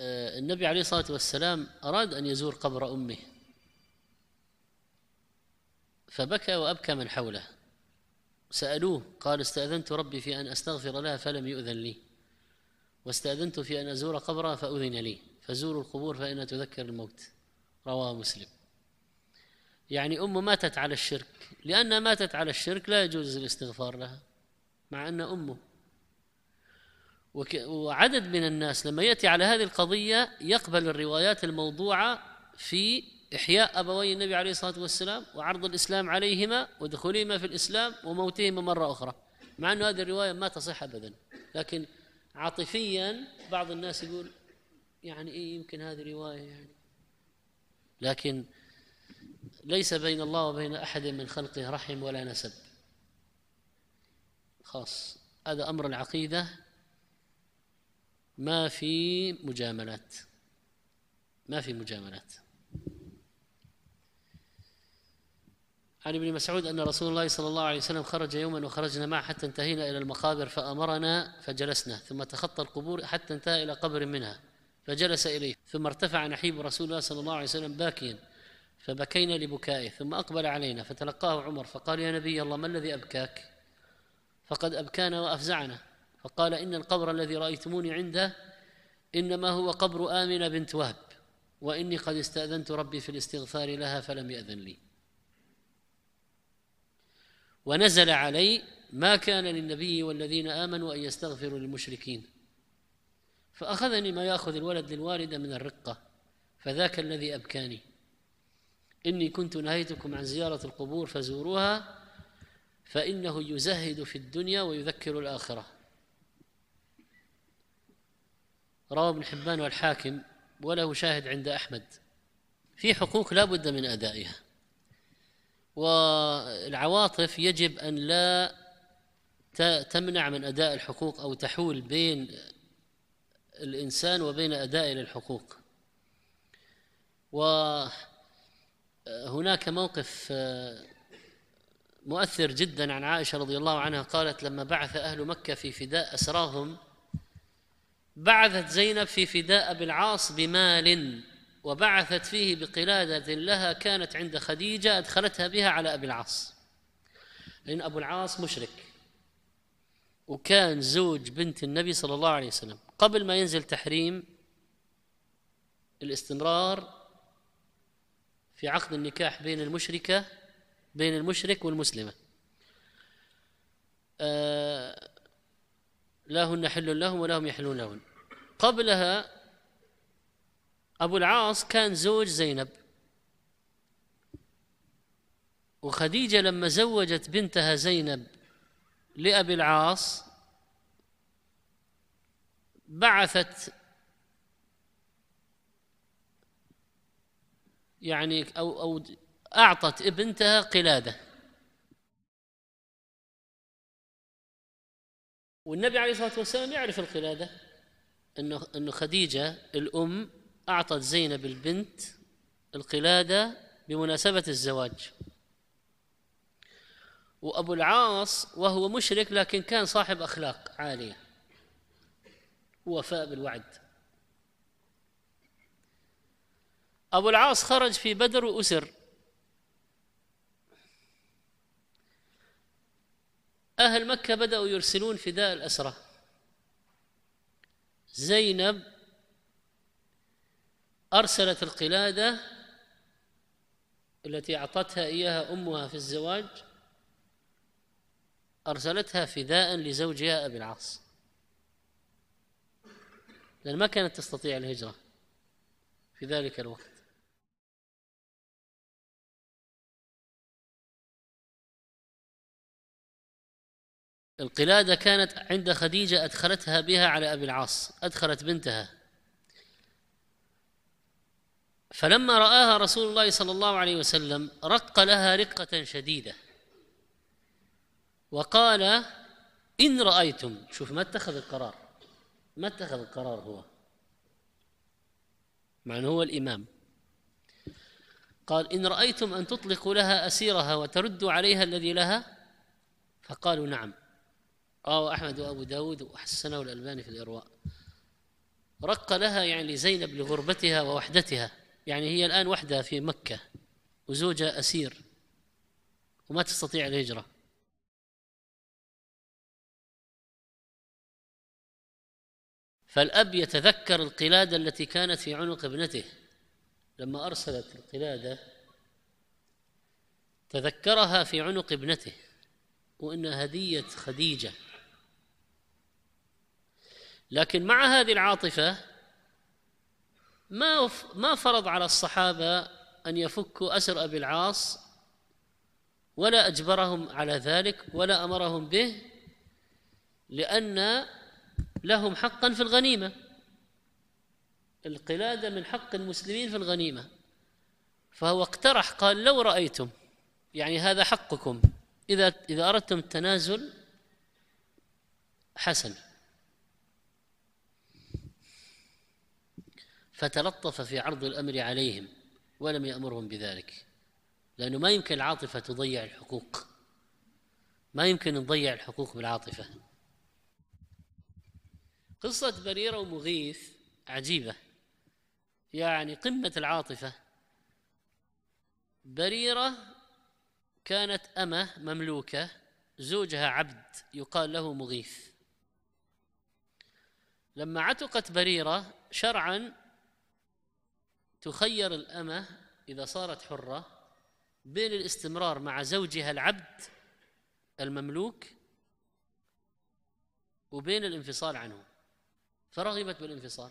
آه، النبي عليه الصلاة والسلام أراد أن يزور قبر أمه فبكى وأبكى من حوله سألوه قال استأذنت ربي في أن أستغفر لها فلم يؤذن لي واستأذنت في أن أزور قبرها فأذن لي فزوروا القبور فإنها تذكر الموت رواه مسلم يعني أم ماتت على الشرك لأنها ماتت على الشرك لا يجوز الاستغفار لها مع أن أمه وعدد من الناس لما ياتي على هذه القضيه يقبل الروايات الموضوعه في إحياء أبوي النبي عليه الصلاة والسلام وعرض الإسلام عليهما ودخولهما في الإسلام وموتهما مرة أخرى مع أن هذه الرواية ما تصح أبدا لكن عاطفيا بعض الناس يقول يعني إيه يمكن هذه رواية يعني لكن ليس بين الله وبين أحد من خلقه رحم ولا نسب خاص هذا أمر العقيدة ما في مجاملات ما في مجاملات عن ابن مسعود أن رسول الله صلى الله عليه وسلم خرج يوما وخرجنا معه حتى انتهينا إلى المقابر فأمرنا فجلسنا ثم تخطى القبور حتى انتهى إلى قبر منها فجلس إليه ثم ارتفع نحيب رسول الله صلى الله عليه وسلم باكيا فبكينا لبكائه ثم أقبل علينا فتلقاه عمر فقال يا نبي الله ما الذي أبكاك فقد أبكانا وأفزعنا فقال إن القبر الذي رأيتموني عنده إنما هو قبر آمنة بنت وهب وإني قد استأذنت ربي في الاستغفار لها فلم يأذن لي ونزل علي ما كان للنبي والذين آمنوا أن يستغفروا للمشركين فأخذني ما يأخذ الولد للوالدة من الرقة فذاك الذي أبكاني إني كنت نهيتكم عن زيارة القبور فزوروها فإنه يزهد في الدنيا ويذكر الآخرة روى ابن حبان والحاكم وله شاهد عند أحمد في حقوق لا بد من أدائها والعواطف يجب أن لا تمنع من أداء الحقوق أو تحول بين الإنسان وبين أدائه للحقوق وهناك موقف مؤثر جدا عن عائشة رضي الله عنها قالت لما بعث أهل مكة في فداء أسراهم بعثت زينب في فداء بالعاص بمال وبعثت فيه بقلادة لها كانت عند خديجة أدخلتها بها على أبي العاص لأن أبو العاص مشرك وكان زوج بنت النبي صلى الله عليه وسلم قبل ما ينزل تحريم الاستمرار في عقد النكاح بين المشركة بين المشرك والمسلمة آه، لا هن حل لهم ولا هم يحلون لهن قبلها أبو العاص كان زوج زينب وخديجة لما زوجت بنتها زينب لأبي العاص بعثت يعني أو أو أعطت ابنتها قلادة والنبي عليه الصلاة والسلام يعرف القلادة انه انه خديجه الام اعطت زينب البنت القلاده بمناسبه الزواج وابو العاص وهو مشرك لكن كان صاحب اخلاق عاليه ووفاء بالوعد ابو العاص خرج في بدر واسر اهل مكه بداوا يرسلون فداء الاسره زينب أرسلت القلادة التي أعطتها إياها أمها في الزواج أرسلتها فداء لزوجها أبي العاص لأن ما كانت تستطيع الهجرة في ذلك الوقت القلادة كانت عند خديجة أدخلتها بها على أبي العاص أدخلت بنتها فلما رآها رسول الله صلى الله عليه وسلم رق لها رقة شديدة وقال إن رأيتم شوف ما اتخذ القرار ما اتخذ القرار هو مع أنه هو الإمام قال إن رأيتم أن تطلقوا لها أسيرها وتردوا عليها الذي لها فقالوا نعم رواه أحمد وأبو داود وأحسنه الألباني في الإرواء رق لها يعني زينب لغربتها ووحدتها يعني هي الآن وحدها في مكة وزوجها أسير وما تستطيع الهجرة فالأب يتذكر القلادة التي كانت في عنق ابنته لما أرسلت القلادة تذكرها في عنق ابنته وإنها هدية خديجة لكن مع هذه العاطفة ما ما فرض على الصحابة أن يفكوا أسر أبي العاص ولا أجبرهم على ذلك ولا أمرهم به لأن لهم حقا في الغنيمة القلادة من حق المسلمين في الغنيمة فهو اقترح قال لو رأيتم يعني هذا حقكم إذا إذا أردتم التنازل حسن فتلطف في عرض الامر عليهم ولم يامرهم بذلك لانه ما يمكن العاطفه تضيع الحقوق ما يمكن نضيع الحقوق بالعاطفه قصه بريره ومغيث عجيبه يعني قمه العاطفه بريره كانت امه مملوكه زوجها عبد يقال له مغيث لما عتقت بريره شرعا تخير الأمة إذا صارت حرة بين الاستمرار مع زوجها العبد المملوك وبين الانفصال عنه فرغبت بالانفصال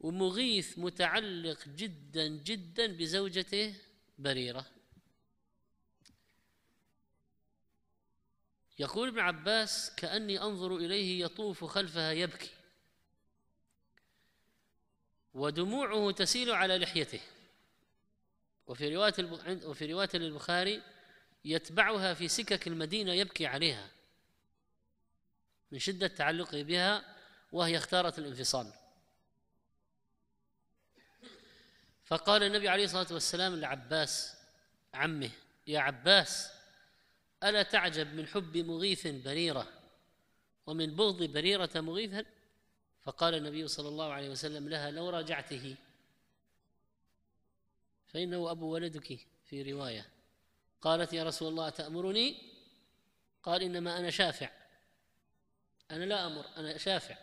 ومغيث متعلق جدا جدا بزوجته بريرة يقول ابن عباس كأني أنظر إليه يطوف خلفها يبكي ودموعه تسيل على لحيته وفي رواية وفي رواية للبخاري يتبعها في سكك المدينة يبكي عليها من شدة تعلقه بها وهي اختارت الانفصال فقال النبي عليه الصلاة والسلام لعباس عمه يا عباس ألا تعجب من حب مغيث بريرة ومن بغض بريرة مغيث فقال النبي صلى الله عليه وسلم لها لو راجعته فإنه أبو ولدك في رواية قالت يا رسول الله تأمرني قال إنما أنا شافع أنا لا أمر أنا شافع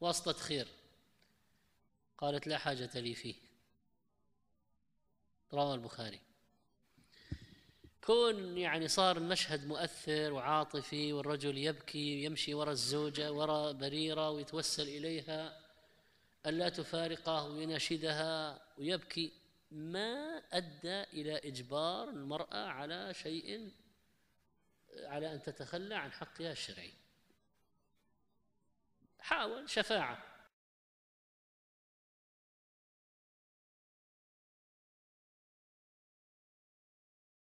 واسطة خير قالت لا حاجة لي فيه رواه البخاري كون يعني صار المشهد مؤثر وعاطفي والرجل يبكي يمشي وراء الزوجة وراء بريرة ويتوسل إليها ألا تفارقه ويناشدها ويبكي ما أدى إلى إجبار المرأة على شيء على أن تتخلى عن حقها الشرعي حاول شفاعة